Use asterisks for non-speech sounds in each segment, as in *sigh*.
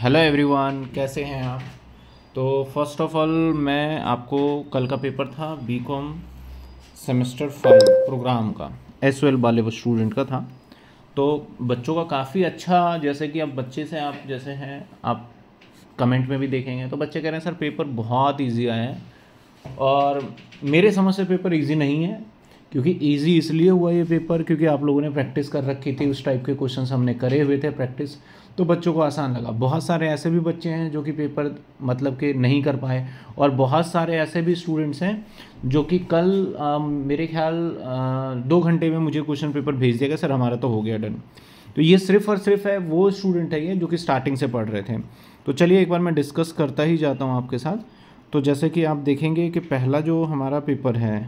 hello everyone कैसे हैं आप तो फर्स्ट ऑफ ऑल मैं आपको कल का पेपर था बीकॉम सेमेस्टर फाइव प्रोग्राम का एस वेल वाले स्टूडेंट का था तो बच्चों का काफ़ी अच्छा जैसे कि आप बच्चे से आप जैसे हैं आप कमेंट में भी देखेंगे तो बच्चे कह रहे हैं सर पेपर बहुत ईजी आया है और मेरे समझ से पेपर ईजी नहीं है क्योंकि ईजी इसलिए हुआ ये पेपर क्योंकि आप लोगों ने प्रैक्टिस कर रखी थी उस टाइप के क्वेश्चन हमने करे हुए थे प्रैक्टिस तो बच्चों को आसान लगा बहुत सारे ऐसे भी बच्चे हैं जो कि पेपर मतलब कि नहीं कर पाए और बहुत सारे ऐसे भी स्टूडेंट्स हैं जो कि कल आ, मेरे ख्याल आ, दो घंटे में मुझे क्वेश्चन पेपर भेज दिया गया सर हमारा तो हो गया डन तो ये सिर्फ और सिर्फ है वो स्टूडेंट है ये जो कि स्टार्टिंग से पढ़ रहे थे तो चलिए एक बार मैं डिस्कस करता ही जाता हूँ आपके साथ तो जैसे कि आप देखेंगे कि पहला जो हमारा पेपर है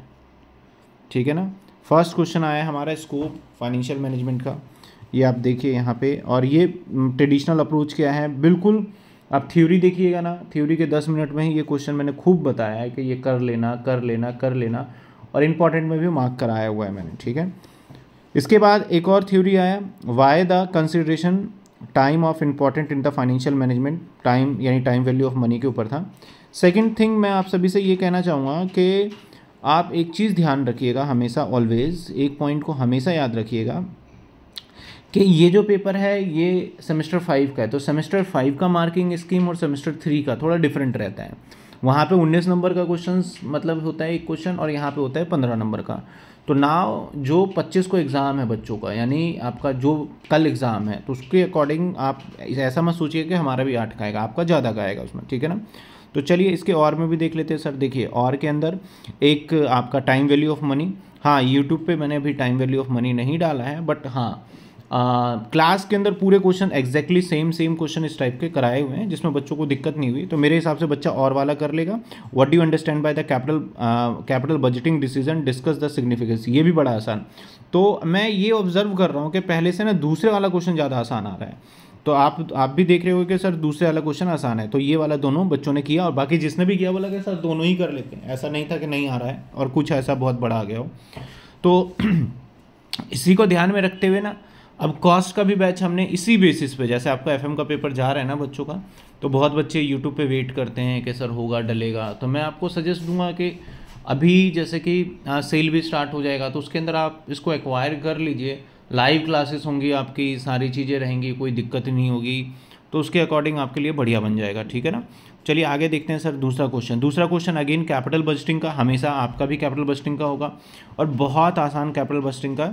ठीक है ना फर्स्ट क्वेश्चन आया हमारा स्कोप फाइनेंशियल मैनेजमेंट का ये आप देखिए यहाँ पे और ये ट्रेडिशनल अप्रोच क्या है बिल्कुल आप थ्योरी देखिएगा ना थ्योरी के दस मिनट में ही ये क्वेश्चन मैंने खूब बताया है कि ये कर लेना कर लेना कर लेना और इम्पॉर्टेंट में भी मार्क कराया हुआ है मैंने ठीक है इसके बाद एक और थ्योरी आया why the consideration time of important in the financial management time यानी टाइम वैल्यू ऑफ मनी के ऊपर था सेकेंड थिंग मैं आप सभी से ये कहना चाहूँगा कि आप एक चीज़ ध्यान रखिएगा हमेशा ऑलवेज़ एक पॉइंट को हमेशा याद रखिएगा कि ये जो पेपर है ये सेमेस्टर फाइव का है तो सेमेस्टर फाइव का मार्किंग स्कीम और सेमेस्टर थ्री का थोड़ा डिफरेंट रहता है वहाँ पे उन्नीस नंबर का क्वेश्चन मतलब होता है एक क्वेश्चन और यहाँ पे होता है पंद्रह नंबर का तो नाव जो पच्चीस को एग्ज़ाम है बच्चों का यानी आपका जो कल एग्ज़ाम है तो उसके अकॉर्डिंग आप ऐसा मत सोचिए कि हमारा भी आठ का आएगा आपका ज़्यादा का आएगा उसमें ठीक है ना तो चलिए इसके और में भी देख लेते हैं सर देखिए और के अंदर एक आपका टाइम वैल्यू ऑफ मनी हाँ यूट्यूब पर मैंने अभी टाइम वैल्यू ऑफ मनी नहीं डाला है बट हाँ क्लास के अंदर पूरे question exactly same same question इस टाइप के कराए हुए हैं जिसमें बच्चों को दिक्कत नहीं हुई तो मेरे हिसाब से बच्चा और वाला कर लेगा what do understand by the capital capital budgeting decision discuss the significance ये भी बड़ा आसान तो मैं ये ऑब्जर्व कर रहा हूँ कि पहले से ना दूसरे वाला क्वेश्चन ज़्यादा आसान आ रहा है तो आप आप भी देख रहे हो कि सर दूसरे वाला क्वेश्चन आसान है तो ये वाला दोनों बच्चों ने किया और बाकी जिसने भी किया बोला कि सर दोनों ही कर लेते हैं ऐसा नहीं था कि नहीं आ रहा है और कुछ ऐसा बहुत बड़ा आ गया हो तो *clears throat* इसी को ध्यान में रखते हुए ना अब कॉस्ट का भी बैच हमने इसी बेसिस पे जैसे आपका एफएम का पेपर जा रहा है ना बच्चों का तो बहुत बच्चे यूट्यूब पे वेट करते हैं कि सर होगा डलेगा तो मैं आपको सजेस्ट दूंगा कि अभी जैसे कि सेल भी स्टार्ट हो जाएगा तो उसके अंदर आप इसको एक्वायर कर लीजिए लाइव क्लासेस होंगी आपकी सारी चीज़ें रहेंगी कोई दिक्कत नहीं होगी तो उसके अकॉर्डिंग आपके लिए बढ़िया बन जाएगा ठीक है ना चलिए आगे देखते हैं सर दूसरा क्वेश्चन दूसरा क्वेश्चन अगेन कैपिटल बजटिंग का हमेशा आपका भी कैपिटल बजटिंग का होगा और बहुत आसान कैपिटल बजटिंग का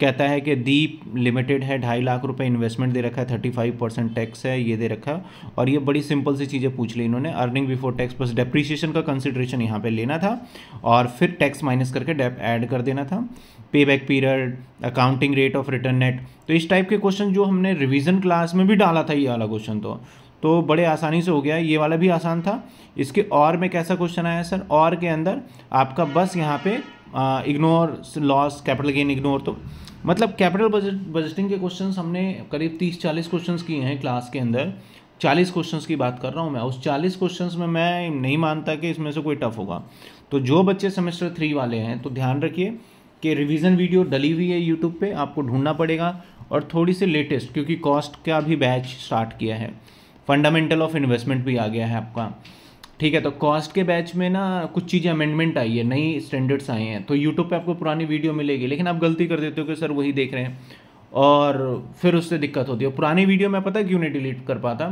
कहता है कि दीप लिमिटेड है ढाई लाख रुपए इन्वेस्टमेंट दे रखा है थर्टी फाइव परसेंट टैक्स है ये दे रखा है और ये बड़ी सिंपल सी चीज़ें पूछ ली इन्होंने अर्निंग बिफोर टैक्स बस डेप्रिसिएशन का कंसिड्रेशन यहाँ पे लेना था और फिर टैक्स माइनस करके डेप ऐड कर देना था pay back period accounting rate of return net तो इस टाइप के क्वेश्चन जो हमने रिविजन क्लास में भी डाला था ये वाला क्वेश्चन तो तो बड़े आसानी से हो गया ये वाला भी आसान था इसके और में कैसा क्वेश्चन आया सर और के अंदर आपका बस यहाँ पे ignore loss capital gain ignore तो मतलब कैपिटल बजट बजटिंग के क्वेश्चन हमने करीब तीस चालीस क्वेश्चन किए हैं क्लास के अंदर चालीस क्वेश्चन की बात कर रहा हूँ मैं उस चालीस क्वेश्चन में मैं नहीं मानता कि इसमें से कोई टफ होगा तो जो बच्चे सेमेस्टर थ्री वाले हैं तो ध्यान रखिए कि रिवीजन वीडियो डली हुई है यूट्यूब पे आपको ढूंढना पड़ेगा और थोड़ी सी लेटेस्ट क्योंकि कॉस्ट का भी बैच स्टार्ट किया है फंडामेंटल ऑफ इन्वेस्टमेंट भी आ गया है आपका ठीक है तो कॉस्ट के बैच में ना कुछ चीज़ें अमेंडमेंट आई है नई स्टैंडर्ड्स आए हैं तो यूट्यूब पे आपको पुरानी वीडियो मिलेगी लेकिन आप गलती कर देते हो कि सर वही देख रहे हैं और फिर उससे दिक्कत होती है पुरानी वीडियो मैं पता है क्यों नहीं डिलीट कर पाता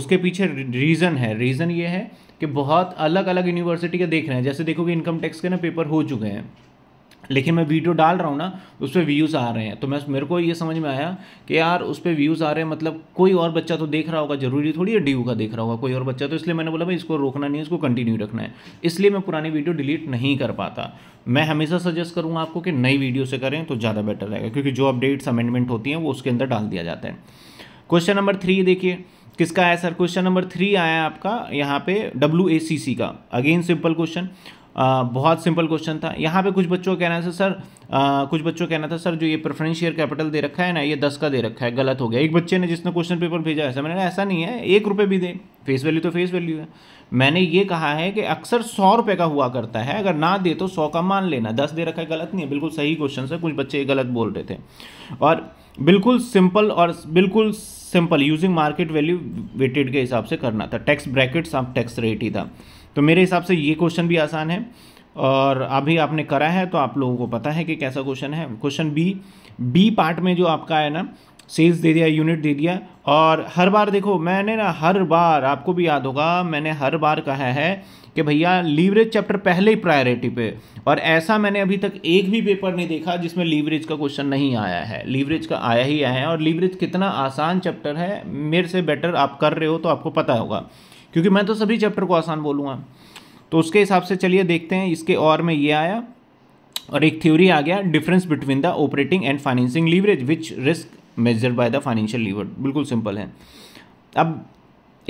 उसके पीछे रीज़न है रीज़न ये है कि बहुत अलग अलग यूनिवर्सिटी के देख रहे हैं जैसे देखोगे इनकम टैक्स के ना पेपर हो चुके हैं लेकिन मैं वीडियो डाल रहा हूँ ना उस पर व्यूज़ आ रहे हैं तो मैं मेरे को ये समझ में आया कि यार उस पर व्यूज़ आ रहे हैं मतलब कोई और बच्चा तो देख रहा होगा जरूरी थोड़ी है ड्यू का देख रहा होगा कोई और बच्चा तो इसलिए मैंने बोला भाई इसको रोकना नहीं है इसको कंटिन्यू रखना है इसलिए मैं पुरानी वीडियो डिलीट नहीं कर पाता मैं हमेशा सजेस्ट करूँगा आपको कि नई वीडियो से करें तो ज़्यादा बेटर रहेगा क्योंकि जो अपडेट्स अमेंडमेंट होती हैं वो उसके अंदर डाल दिया जाता है क्वेश्चन नंबर थ्री देखिए किसका है सर क्वेश्चन नंबर थ्री आया आपका यहाँ पे डब्ल्यू का अगेन सिंपल क्वेश्चन आ, बहुत सिंपल क्वेश्चन था यहाँ पे कुछ बच्चों का कहना था सर आ, कुछ बच्चों का कहना था सर जो ये प्रेफरेंस शेयर कैपिटल दे रखा है ना ये दस का दे रखा है गलत हो गया एक बच्चे ने जिसने क्वेश्चन पेपर भेजा सर मैंने ऐसा नहीं है एक रुपये भी दे फेस वैल्यू तो फेस वैल्यू है मैंने ये कहा है कि अक्सर सौ रुपये का हुआ करता है अगर ना दे तो सौ का मान लेना दस दे रखा है गलत नहीं है बिल्कुल सही क्वेश्चन सर कुछ बच्चे गलत बोल रहे थे और बिल्कुल सिंपल और बिल्कुल simple using market value weighted के हिसाब से करना था टैक्स ब्रैकेट्स आप टैक्स रेट ही था तो मेरे हिसाब से ये क्वेश्चन भी आसान है और अभी आपने करा है तो आप लोगों को पता है कि कैसा क्वेश्चन है क्वेश्चन बी बी पार्ट में जो आपका है ना सेल्स दे दिया यूनिट दे दिया और हर बार देखो मैंने ना हर बार आपको भी याद होगा मैंने हर बार कहा है कि भैया लीवरेज चैप्टर पहले ही प्रायोरिटी पे और ऐसा मैंने अभी तक एक भी पेपर नहीं देखा जिसमें लीवरेज का क्वेश्चन नहीं आया है लीवरेज का आया ही आया है और लीवरेज कितना आसान चैप्टर है मेरे से बेटर आप कर रहे हो तो आपको पता होगा क्योंकि मैं तो सभी चैप्टर को आसान बोलूँगा तो उसके हिसाब से चलिए देखते हैं इसके और में ये आया और एक थ्योरी आ गया difference between the operating and financing leverage which risk measure by the financial lever बिल्कुल सिंपल है अब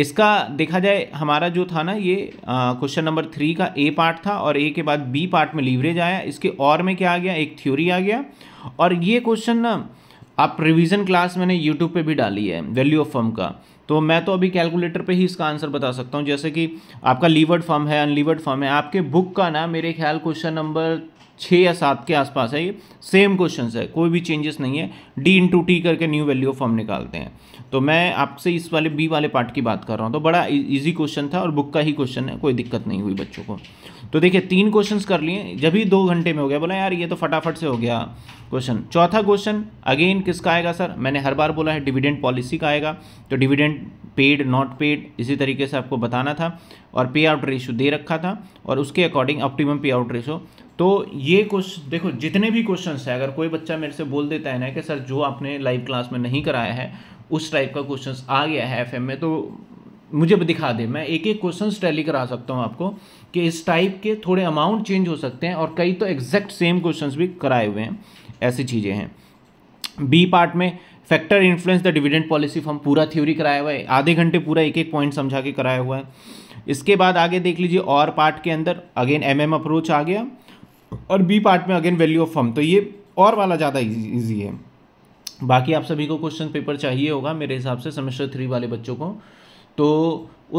इसका देखा जाए हमारा जो था ना ये क्वेश्चन नंबर थ्री का ए पार्ट था और ए के बाद बी पार्ट में लीवरेज आया इसके और में क्या आ गया एक थ्योरी आ गया और ये क्वेश्चन ना आप रिवीजन क्लास मैंने यूट्यूब पे भी डाली है वैल्यू ऑफ फर्म का तो मैं तो अभी कैलकुलेटर पे ही इसका आंसर बता सकता हूँ जैसे कि आपका लीवर्ड फर्म है अनलीवर्ड फर्म है आपके बुक का ना मेरे ख्याल क्वेश्चन नंबर छः या सात के आसपास है ये सेम क्वेश्चन है कोई भी चेंजेस नहीं है डी इंटू टी करके न्यू वैल्यू ऑफ हम निकालते हैं तो मैं आपसे इस वाले बी वाले पार्ट की बात कर रहा हूँ तो बड़ा ईजी क्वेश्चन था और बुक का ही क्वेश्चन है कोई दिक्कत नहीं हुई बच्चों को तो देखिए तीन क्वेश्चन कर लिए जब ही दो घंटे में हो गया बोला यार ये तो फटाफट से हो गया क्वेश्चन चौथा क्वेश्चन अगेन किसका आएगा सर मैंने हर बार बोला है डिविडेंड पॉलिसी का आएगा तो डिविडेंड पेड नॉट पेड इसी तरीके से आपको बताना था और पे आउट रेशो दे रखा था और उसके according optimum pay out ratio तो ये कुछ देखो जितने भी क्वेश्चन हैं अगर कोई बच्चा मेरे से बोल देता है ना कि सर जो आपने लाइव क्लास में नहीं कराया है उस टाइप का क्वेश्चन आ गया है एफ में तो मुझे दिखा दे मैं एक एक क्वेश्चन टैली करा सकता हूँ आपको कि इस टाइप के थोड़े अमाउंट चेंज हो सकते हैं और कई तो एग्जैक्ट सेम क्वेश्चन भी कराए हुए हैं ऐसी चीज़ें हैं बी पार्ट में factor influence the dividend policy form पूरा थ्योरी कराया हुआ है आधे घंटे पूरा एक एक पॉइंट समझा के कराया हुआ है इसके बाद आगे देख लीजिए और पार्ट के अंदर अगेन एम एम अप्रोच आ गया और बी पार्ट में अगेन वैल्यू ऑफ फम तो ये और वाला ज़्यादा ईजी है बाकी आप सभी को क्वेश्चन पेपर चाहिए होगा मेरे हिसाब से सेमेस्टर थ्री वाले बच्चों को तो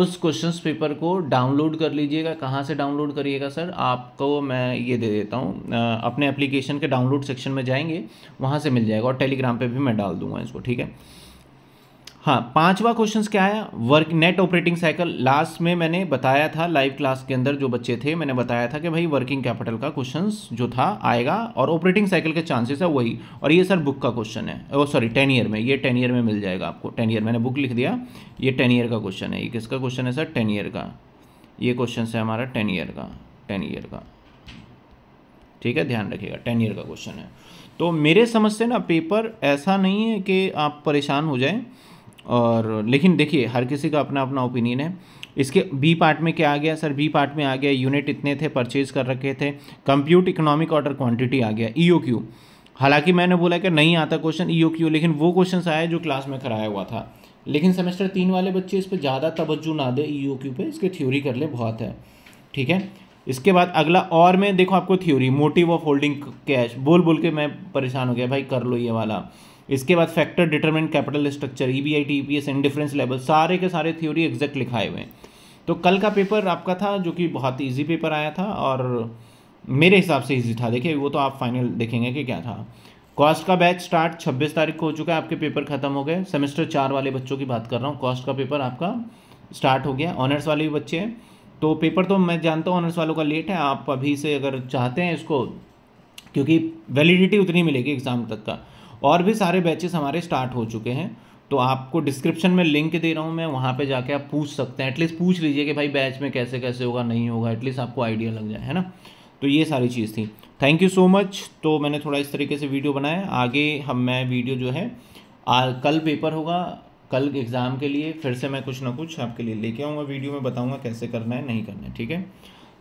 उस क्वेश्चन पेपर को डाउनलोड कर लीजिएगा कहाँ से डाउनलोड करिएगा सर आपको मैं ये दे देता हूँ अपने एप्लीकेशन के डाउनलोड सेक्शन में जाएंगे वहाँ से मिल जाएगा और टेलीग्राम पे भी मैं डाल दूंगा इसको ठीक है हाँ पांचवा क्वेश्चन क्या आया work net operating cycle last में मैंने बताया था लाइव क्लास के अंदर जो बच्चे थे मैंने बताया था कि भाई वर्किंग कैपिटल का क्वेश्चन जो था आएगा और ऑपरेटिंग साइकिल के चांसेस है वही और ये सर बुक का क्वेश्चन है ओ सॉरी टेन ईयर में ये टेन ईयर में मिल जाएगा आपको टेन ईयर मैंने बुक लिख दिया ये टेन ईयर का क्वेश्चन है ये किसका क्वेश्चन है सर टेन ईयर का ये क्वेश्चन है हमारा टेन ईयर का टेन ईयर का ठीक है ध्यान रखिएगा टेन ईयर का क्वेश्चन है तो मेरे समझ से ना पेपर ऐसा नहीं है कि आप परेशान हो जाएं और लेकिन देखिए हर किसी का अपना अपना ओपिनियन है इसके बी पार्ट में क्या आ गया सर बी पार्ट में आ गया यूनिट इतने थे परचेज कर रखे थे कंप्यूट इकोनॉमिक ऑर्डर क्वांटिटी आ गया ई e क्यू हालांकि मैंने बोला कि नहीं आता क्वेश्चन ई क्यू लेकिन वो क्वेश्चन आया जो क्लास में कराया हुआ था लेकिन सेमेस्टर तीन वाले बच्चे इस पर ज़्यादा तवज्जो ना दे ई क्यू पर इसके थ्योरी कर ले बहुत है ठीक है इसके बाद अगला और मैं देखो आपको theory motive of holding cash बोल बोल के मैं परेशान हो गया भाई कर लो ये वाला इसके बाद factor determinant capital structure E B I T P S and level सारे के सारे थ्योरी एग्जैक्ट लिखाए हुए हैं तो कल का पेपर आपका था जो कि बहुत ईजी पेपर आया था और मेरे हिसाब से ईजी था देखिए वो तो आप फाइनल देखेंगे कि क्या था कॉस्ट का बैच स्टार्ट 26 तारीख को हो चुका है आपके पेपर खत्म हो गए सेमेस्टर चार वाले बच्चों की बात कर रहा हूँ कॉस्ट का पेपर आपका स्टार्ट हो गया ऑनर्स वाले भी बच्चे हैं तो पेपर तो मैं जानता हूँ ऑनर्स वालों का लेट है आप अभी से अगर चाहते हैं इसको क्योंकि वैलिडिटी उतनी मिलेगी एग्ज़ाम तक का और भी सारे बैचेस हमारे स्टार्ट हो चुके हैं तो आपको डिस्क्रिप्शन में लिंक दे रहा हूँ मैं वहाँ पे जाके आप पूछ सकते हैं एटलीस्ट पूछ लीजिए कि भाई बैच में कैसे कैसे होगा नहीं होगा एटलीस्ट आपको आइडिया लग जाए है ना तो ये सारी चीज़ थी थैंक यू सो मच तो मैंने थोड़ा इस तरीके से वीडियो बनाया आगे हम मैं वीडियो जो है आ, कल पेपर होगा कल एग्ज़ाम के लिए फिर से मैं कुछ ना कुछ आपके लिए लेके आऊँगा वीडियो में बताऊँगा कैसे करना है नहीं करना है ठीक है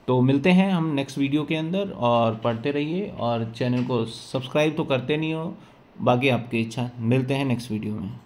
तो मिलते हैं हम नेक्स्ट वीडियो के अंदर और पढ़ते रहिए और चैनल को सब्सक्राइब तो करते नहीं हो बाकी आपकी इच्छा मिलते हैं नेक्स्ट वीडियो में